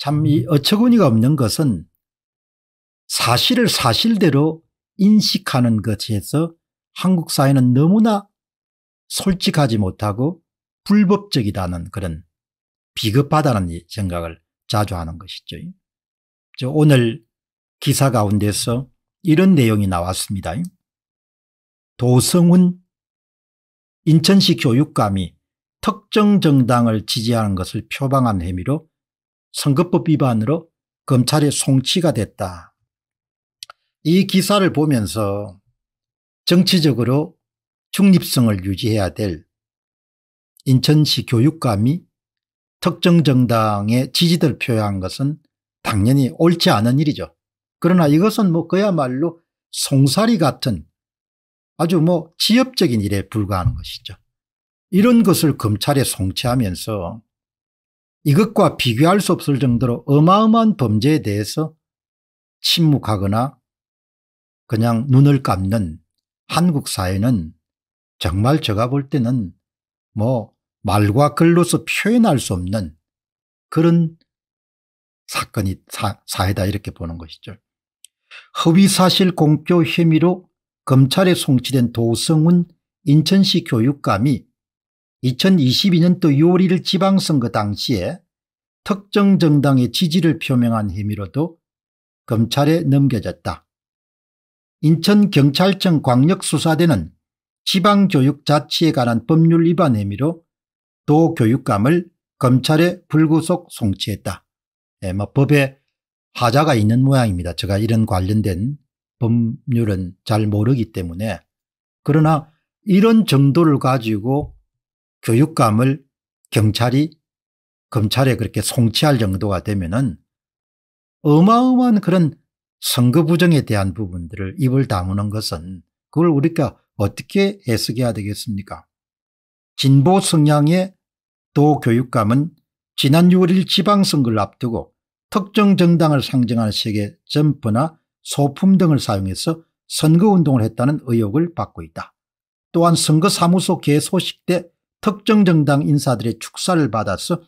참 이 어처구니가 없는 것은 사실을 사실대로 인식하는 것에서 한국 사회는 너무나 솔직하지 못하고 불법적이다는 그런 비겁하다는 생각을 자주 하는 것이죠. 오늘 기사 가운데서 이런 내용이 나왔습니다. 도성훈 인천시 교육감이 특정 정당을 지지하는 것을 표방한 혐의로 선거법 위반으로 검찰에 송치가 됐다. 이 기사를 보면서 정치적으로 중립성을 유지해야 될 인천시 교육감이 특정 정당의 지지들 표한 것은 당연히 옳지 않은 일이죠. 그러나 이것은 뭐 그야말로 송사리 같은 아주 뭐 지엽적인 일에 불과한 것이죠. 이런 것을 검찰에 송치하면서 이것과 비교할 수 없을 정도로 어마어마한 범죄에 대해서 침묵하거나 그냥 눈을 감는 한국 사회는 정말 제가 볼 때는 뭐 말과 글로서 표현할 수 없는 그런 사건이 사, 사회다 이렇게 보는 것이죠. 허위사실 공표 혐의로 검찰에 송치된 도성훈 인천시 교육감이 2022년도 6월 1일 지방선거 당시에 특정 정당의 지지를 표명한 혐의로도 검찰에 넘겨졌다. 인천경찰청 광역수사대는 지방교육자치에 관한 법률 위반 혐의로 도교육감을 검찰에 불구속 송치했다. 네, 뭐 법에 하자가 있는 모양입니다. 제가 이런 관련된 법률은 잘 모르기 때문에 그러나 이런 정도를 가지고 교육감을 경찰이 검찰에 그렇게 송치할 정도가 되면은 어마어마한 그런 선거 부정에 대한 부분들을 입을 다무는 것은 그걸 우리가 어떻게 해석해야 되겠습니까? 진보 성향의 도 교육감은 지난 6월 1일 지방선거를 앞두고 특정 정당을 상징하는 색의 점프나 소품 등을 사용해서 선거운동을 했다는 의혹을 받고 있다. 또한 선거사무소 개소식 때 특정 정당 인사들의 축사를 받아서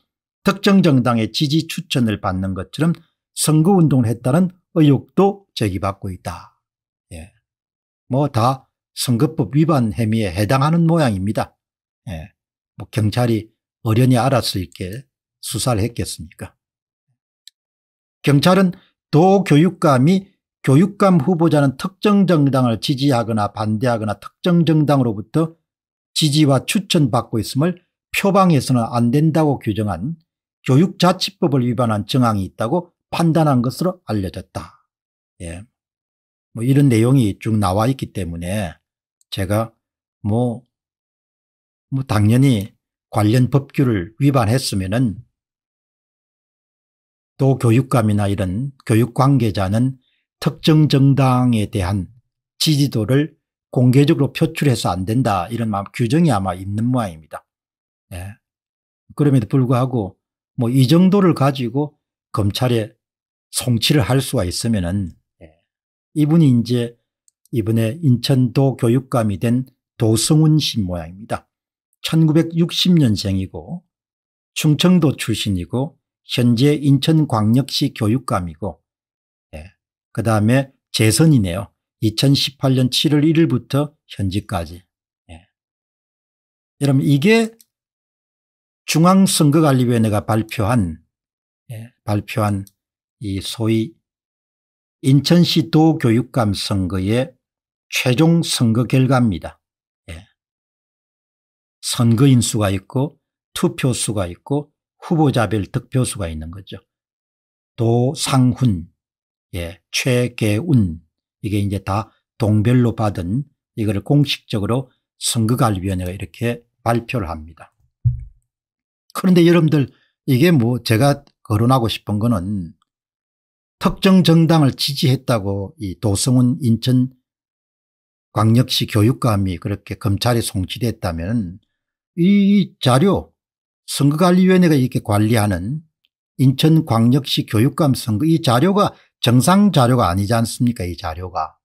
특정 정당의 지지 추천을 받는 것처럼 선거운동을 했다는 의혹도 제기받고 있다. 예. 뭐 다 선거법 위반 혐의에 해당하는 모양입니다. 예. 뭐 경찰이 어련히 알아서 이렇게 수사를 했겠습니까? 경찰은 도교육감이 교육감 후보자는 특정 정당을 지지하거나 반대하거나 특정 정당으로부터 지지와 추천받고 있음을 표방해서는 안 된다고 규정한 교육자치법을 위반한 정황이 있다고 판단한 것으로 알려졌다. 예. 뭐 이런 내용이 쭉 나와 있기 때문에 제가 뭐, 뭐 당연히 관련 법규를 위반했으면은 또 교육감이나 이런 교육 관계자는 특정 정당에 대한 지지도를 공개적으로 표출해서 안 된다 이런 규정이 아마 있는 모양입니다. 예. 그럼에도 불구하고 뭐 이 정도를 가지고 검찰에 송치를 할 수가 있으면은 예. 이분이 이제 이번에 인천도 교육감이 된 도승훈 씨 모양입니다. 1960년생이고 충청도 출신이고 현재 인천광역시 교육감이고 예. 그 다음에 재선이네요. 2018년 7월 1일부터 현재까지. 예. 여러분 이게 중앙선거관리위원회가 발표한 예, 발표한 이 소위 인천시 도교육감 선거의 최종 선거 결과입니다. 예. 선거인 수가 있고 투표 수가 있고 후보자별 득표 수가 있는 거죠. 도상훈, 예, 최계운, 이게 이제 다 동별로 받은 이거를 공식적으로 선거관리위원회가 이렇게 발표를 합니다. 그런데 여러분들 이게 뭐 제가 거론하고 싶은 거는 특정 정당을 지지했다고 이 도성훈 인천 광역시 교육감이 그렇게 검찰에 송치됐다면 이 자료 선거관리위원회가 이렇게 관리하는 인천광역시 교육감 선거 이 자료가 정상 자료가 아니지 않습니까 이 자료가.